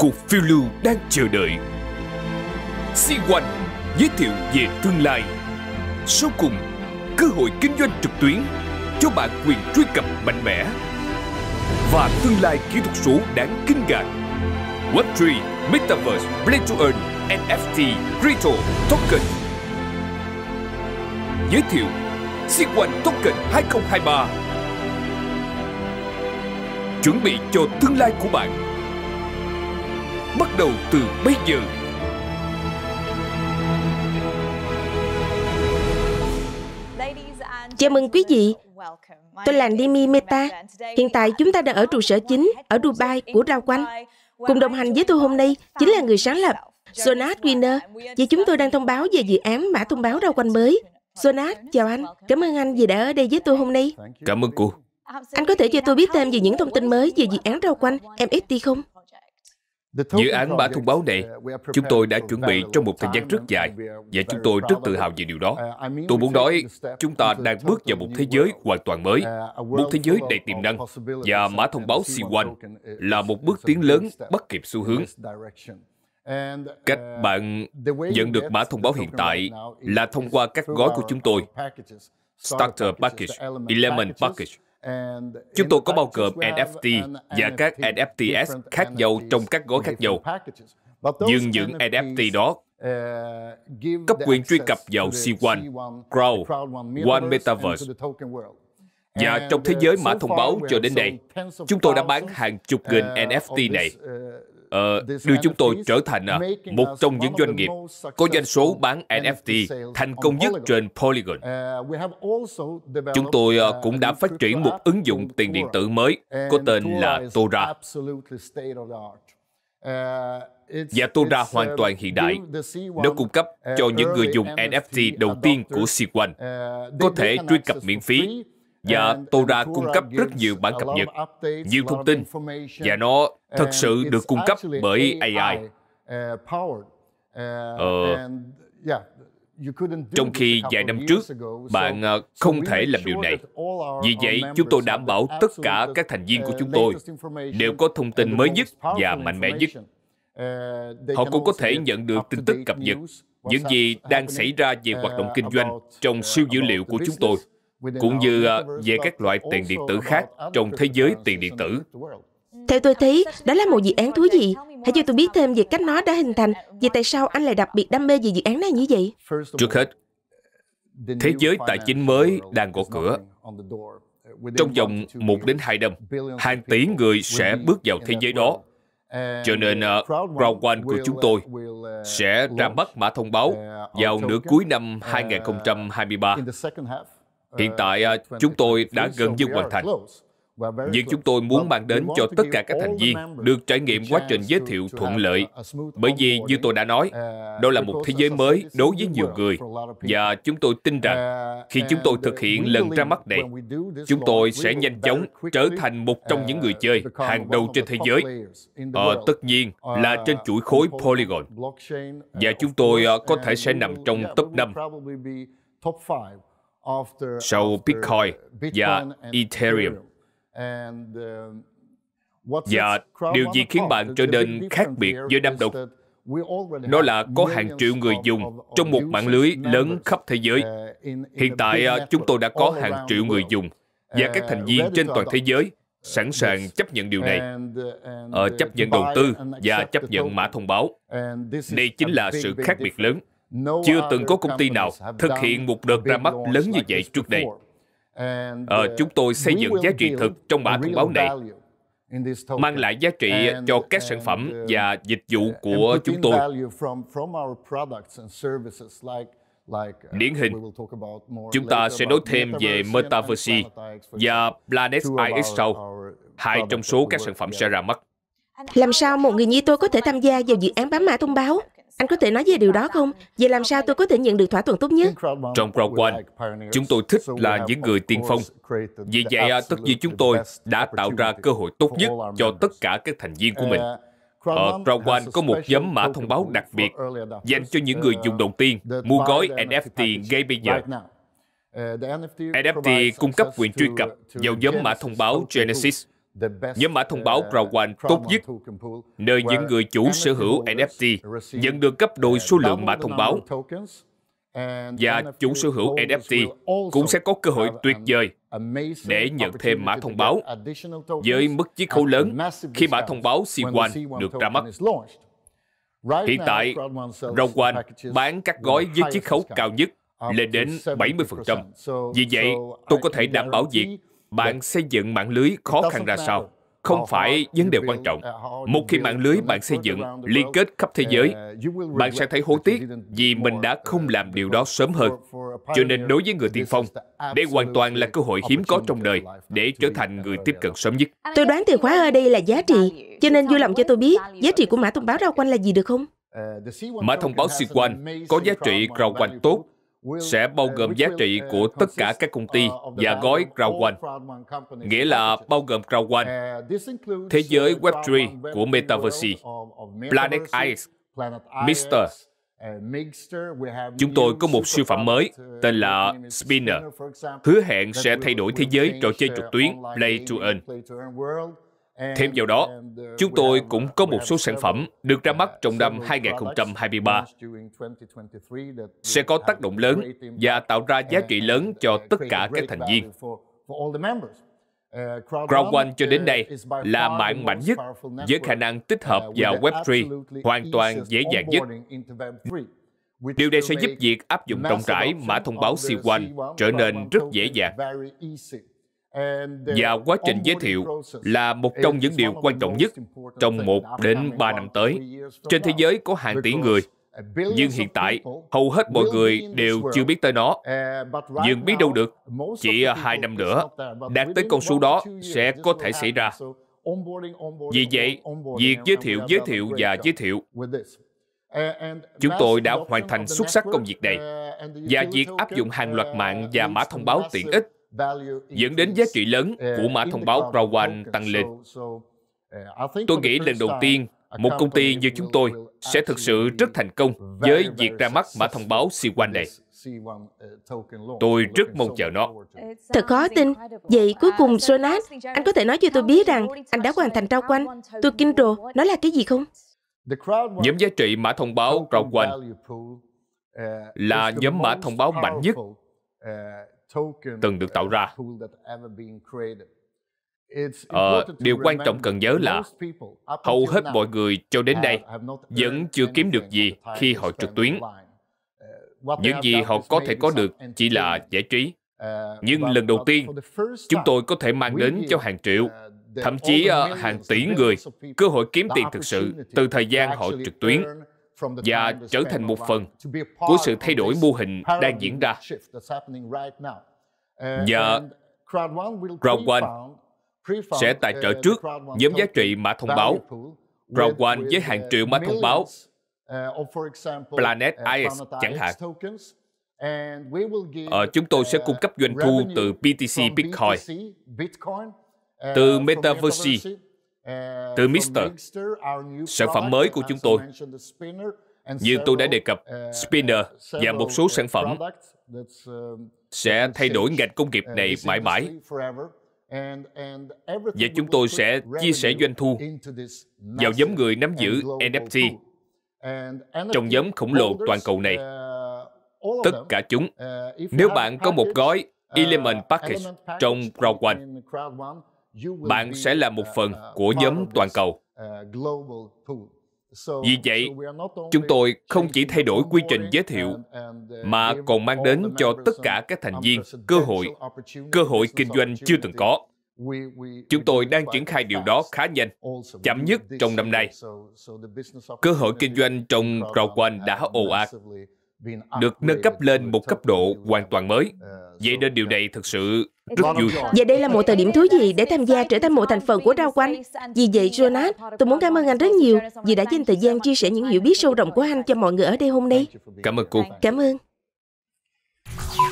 cuộc phiêu lưu đang chờ đợi. Si 1 giới thiệu về tương lai. số cùng, cơ hội kinh doanh trực tuyến cho bạn quyền truy cập mạnh mẽ và tương lai kỹ thuật số đáng kinh ngạc. Web3, Metaverse, Play to Earn, NFT, Crypto, Token. Giới thiệu Si 1 Token 2023 Chuẩn bị cho tương lai của bạn bắt đầu từ bây giờ. Chào mừng quý vị. Tôi là Nimi Meta. Hiện tại chúng ta đang ở trụ sở chính ở Dubai của Rao Quanh. Cùng đồng hành với tôi hôm nay chính là người sáng lập Jonat Winner. Và chúng tôi đang thông báo về dự án mã thông báo Rao Quanh mới. Jonat, chào anh. Cảm ơn anh vì đã ở đây với tôi hôm nay. Cảm ơn cô. Anh có thể cho tôi biết thêm về những thông tin mới về dự án rau quanh MFT không? Dự án bả thông báo này, uh, chúng tôi đã chuẩn bị trong một thời gian rất dài và chúng tôi rất tự hào về điều đó. Uh, tôi muốn nói, chúng ta đang bước vào một thế giới hoàn toàn mới, uh, một thế giới đầy tiềm năng và mã thông báo C1 là một bước tiến lớn bắt kịp xu hướng. Cách bạn nhận được mã thông báo hiện tại là thông qua các gói của chúng tôi, Starter Package, Element Package, Chúng tôi có bao gồm NFT và các NFTs khác nhau trong các gói khác nhau. Nhưng những NFT đó uh, cấp quyền truy cập vào C1, Crowd, One Metaverse. Và trong thế uh, giới mã thông báo cho đến đây. chúng tôi đã bán hàng chục nghìn uh, NFT này Ờ, đưa chúng tôi trở thành à, một trong những doanh nghiệp có doanh số bán NFT thành công nhất trên Polygon. Chúng tôi à, cũng đã phát triển một ứng dụng tiền điện tử mới có tên là Tora. Và Tora hoàn toàn hiện đại. Nó cung cấp cho những người dùng NFT đầu tiên của C1 có thể truy cập miễn phí và dạ, Tora cung cấp rất nhiều bản cập nhật, nhiều thông tin, và nó thật sự được cung cấp bởi AI. Uh, uh, ờ, trong khi vài năm trước, bạn ờ, không thể làm điều này. Vì vậy, chúng tôi đảm bảo tất cả các thành viên của uh, chúng tôi đều có thông tin mới nhất và mạnh mẽ nhất. Họ cũng có thể nhận được tin tức cập nhật, những gì đang xảy ra về hoạt động kinh doanh trong siêu dữ liệu của chúng tôi cũng như à, về các loại tiền điện tử khác trong thế giới tiền điện tử. Theo tôi thấy, đó là một dự án thú vị. Hãy cho tôi biết thêm về cách nó đã hình thành, về tại sao anh lại đặc biệt đam mê về dự án này như vậy. Trước hết, thế giới tài chính mới đang gõ cửa. Trong vòng 1 đến 2 năm, hàng tỷ người sẽ bước vào thế giới đó. Cho nên, à, Crown One của chúng uh, tôi uh, sẽ ra mắt mã thông báo uh, vào nửa cuối năm 2023 Hiện ờ, tại à, chúng tôi đã gần như hoàn thành. Nhưng chúng tôi muốn mang đến cho tất cả các thành viên được trải nghiệm quá trình giới thiệu thuận lợi. Bởi vì như tôi đã nói, uh, đó là một thế giới mới đối với nhiều người. Và chúng tôi tin rằng uh, khi chúng tôi thực uh, hiện lần ra mắt này, chúng tôi sẽ nhanh chóng trở thành một trong những người chơi hàng đầu trên thế giới. Ờ, tất nhiên là trên chuỗi khối Polygon. Và chúng tôi ờ, có thể sẽ nằm trong top 5 sau uh, Bitcoin và Ethereum. Và um, điều gì khiến bạn trở nên khác biệt với đám đông? Đó là có hàng triệu người dùng trong một mạng lưới lớn khắp thế giới. Uh, Hiện tại à, chúng tôi đã có hàng triệu người dùng và các thành viên uh, trên toàn thế giới sẵn sàng chấp nhận điều này ờ, chấp nhận đầu tư và chấp nhận mã thông báo đây chính là sự khác biệt lớn chưa từng có công ty nào thực hiện một đợt ra mắt lớn như vậy trước đây. À, chúng tôi xây dựng giá trị thực trong mã thông báo này, mang lại giá trị cho các sản phẩm uh, và dịch vụ của chúng tôi. Uh, Điển hình, chúng ta sẽ nói thêm về Metaverse và Planet IX sau, hai trong số các sản phẩm sẽ ra mắt. Làm sao một người như tôi có thể tham gia vào dự án bán mã thông báo? Anh có thể nói về điều đó không? Vậy làm sao tôi có thể nhận được thỏa thuận tốt nhất? Trong Crowd One, chúng tôi thích là những người tiên phong. Vì vậy, à, tất nhiên chúng tôi đã tạo ra cơ hội tốt nhất cho tất cả các thành viên của mình. Ở Crowd One có một nhóm mã thông báo đặc biệt dành cho những người dùng đầu tiên mua gói NFT ngay bây giờ. NFT cung cấp quyền truy cập vào nhóm mã thông báo Genesis Nhóm mã thông báo crowdfund uh, tốt nhất, nơi những người chủ sở hữu NFT nhận được gấp đôi uh, số lượng mã thông báo và chủ sở hữu NFT cũng sẽ có cơ hội tuyệt vời để nhận thêm mã thông báo với mức chiết khấu lớn khi mã thông báo C1 được ra mắt. Hiện tại, Round One bán các gói với chiết khấu cao nhất lên đến 70%. Vì vậy, tôi có thể đảm bảo việc bạn dạ. xây dựng mạng lưới khó khăn ra sao không phải vấn đề quan trọng à, một khi mạng lưới bạn xây dựng liên kết khắp thế à, giới bạn sẽ thấy hối tiếc vì mình đã không uh, làm điều đó sớm hơn cho nên đối với người tiên phong đây hoàn toàn là cơ hội hiếm có trong đời để trở thành người tiếp cận sớm nhất tôi đoán từ khóa ở đây là giá trị cho nên vui lòng cho tôi biết giá trị của mã thông báo rao quanh là gì được không uh, mã thông báo xuyên quanh có giá trị rao quanh tốt sẽ bao uh, gồm giá trị uh, của tất cả các công uh, ty và gói crowd nghĩa là bao gồm crowd thế giới Web3 của Metaverse, Planet Ice, Mister. Chúng tôi có một siêu phẩm mới tên là Spinner, hứa hẹn sẽ thay đổi thế giới trò chơi trực tuyến Play to Earn. Thêm vào đó, chúng tôi cũng có một số sản phẩm được ra mắt trong năm 2023 sẽ có tác động lớn và tạo ra giá trị lớn uh, cho tất cả các thành viên. Uh, Crowd1 cho đến uh, nay là mạng mạnh nhất với khả năng tích hợp vào Web3 hoàn toàn dễ dàng nhất. Điều này sẽ giúp việc áp dụng rộng rãi mã thông báo C1 trở nên rất dễ dàng và quá trình giới thiệu là một trong những điều quan trọng nhất trong một đến ba năm tới. Trên thế giới có hàng tỷ người, nhưng hiện tại hầu hết mọi người đều chưa biết tới nó. Uh, nhưng biết đâu được, chỉ à, hai năm nữa, đạt tới con số đó sẽ có thể xảy ra. Vì vậy, việc giới thiệu, giới thiệu và giới thiệu Chúng tôi đã hoàn thành xuất sắc công việc này uh, và việc áp dụng hàng loạt mạng uh, và mã thông báo tiện ích dẫn đến giá trị lớn của uh, mã thông báo Rawan tăng lên. Uh, tôi nghĩ lần đầu tiên, một công ty như chúng tôi sẽ thực sự rất thành công với việc ra mắt mã thông báo C1 này. Uh, tôi rất mong chờ nó. Thật khó tin. Vậy cuối cùng Jonas, anh có thể nói cho tôi biết rằng anh đã hoàn thành trao quanh. Tôi kinh rồ, nó là cái gì không? Nhóm giá trị mã thông báo trao là nhóm mã thông báo mạnh nhất từng được tạo ra. Ờ, điều quan trọng cần nhớ là hầu hết mọi người cho đến đây vẫn chưa kiếm được gì khi họ trực tuyến. Uh, Những gì họ có thể có được chỉ là giải trí. Uh, Nhưng lần đầu tiên, chúng tôi có thể mang đến cho hàng triệu, uh, thậm chí ờ, hàng tỷ người cơ hội kiếm tiền thực sự từ thời gian họ trực tuyến và trở thành một phần của sự thay đổi mô hình đang diễn ra. Uh, và Round One sẽ tài uh, trợ trước nhóm giá trị mã thông báo Round One với hàng uh, triệu mã thông báo Planet IS chẳng hạn. Ờ, chúng tôi sẽ cung cấp doanh thu từ BTC Bitcoin, từ Metaverse Ờ, từ Mister, sản phẩm mới của chúng tôi. Như tôi đã đề cập, uh, Spinner và một số uh, sản phẩm um, sẽ thay đổi ngành công nghiệp uh, này mãi mãi. Và chúng tôi sẽ chia sẻ doanh thu vào nhóm người nắm giữ NFT trong nhóm khổng lồ toàn cầu này. Tất cả chúng, nếu bạn có một gói Element Package trong Crowd One, bạn sẽ là một phần uh, của nhóm toàn cầu uh, vì vậy chúng tôi không chỉ thay đổi quy trình giới thiệu uh, mà còn mang đến cho tất cả các thành viên cơ hội cơ hội kinh doanh chưa từng có chúng tôi đang triển khai điều đó khá nhanh chậm nhất trong năm nay cơ hội kinh doanh trong rau quanh đã ồ ạt được nâng cấp lên một cấp độ hoàn toàn mới. Uh, vậy nên điều này thực sự rất vui. Và đây là một thời điểm thú gì để tham gia trở thành một thành phần của rau quanh. Vì vậy, Jonas, tôi muốn cảm ơn anh rất nhiều vì đã dành thời gian chia sẻ những hiểu biết sâu rộng của anh cho mọi người ở đây hôm nay. Cảm ơn cô. Cảm ơn.